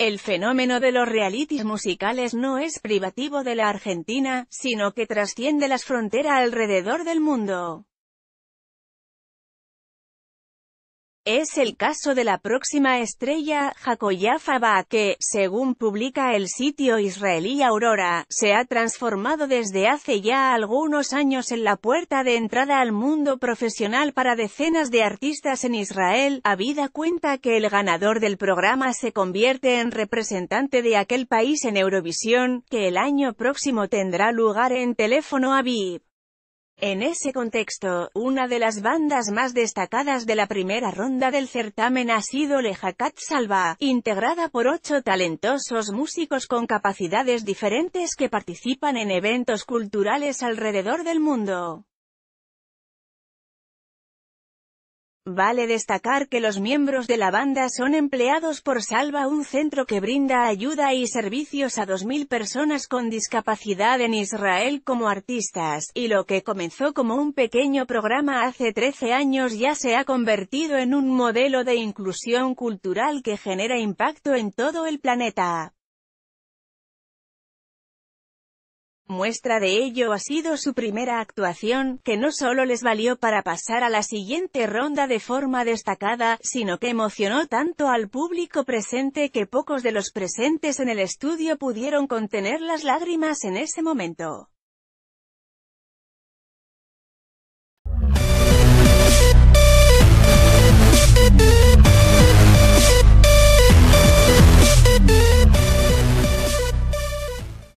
El fenómeno de los realities musicales no es privativo de la Argentina, sino que trasciende las fronteras alrededor del mundo. Es el caso de la próxima estrella, Hakoya que, según publica el sitio israelí Aurora, se ha transformado desde hace ya algunos años en la puerta de entrada al mundo profesional para decenas de artistas en Israel, habida cuenta que el ganador del programa se convierte en representante de aquel país en Eurovisión, que el año próximo tendrá lugar en Teléfono Aviv. En ese contexto, una de las bandas más destacadas de la primera ronda del certamen ha sido Lejacat Salva, integrada por ocho talentosos músicos con capacidades diferentes que participan en eventos culturales alrededor del mundo. Vale destacar que los miembros de la banda son empleados por Salva, un centro que brinda ayuda y servicios a 2.000 personas con discapacidad en Israel como artistas, y lo que comenzó como un pequeño programa hace 13 años ya se ha convertido en un modelo de inclusión cultural que genera impacto en todo el planeta. Muestra de ello ha sido su primera actuación, que no solo les valió para pasar a la siguiente ronda de forma destacada, sino que emocionó tanto al público presente que pocos de los presentes en el estudio pudieron contener las lágrimas en ese momento.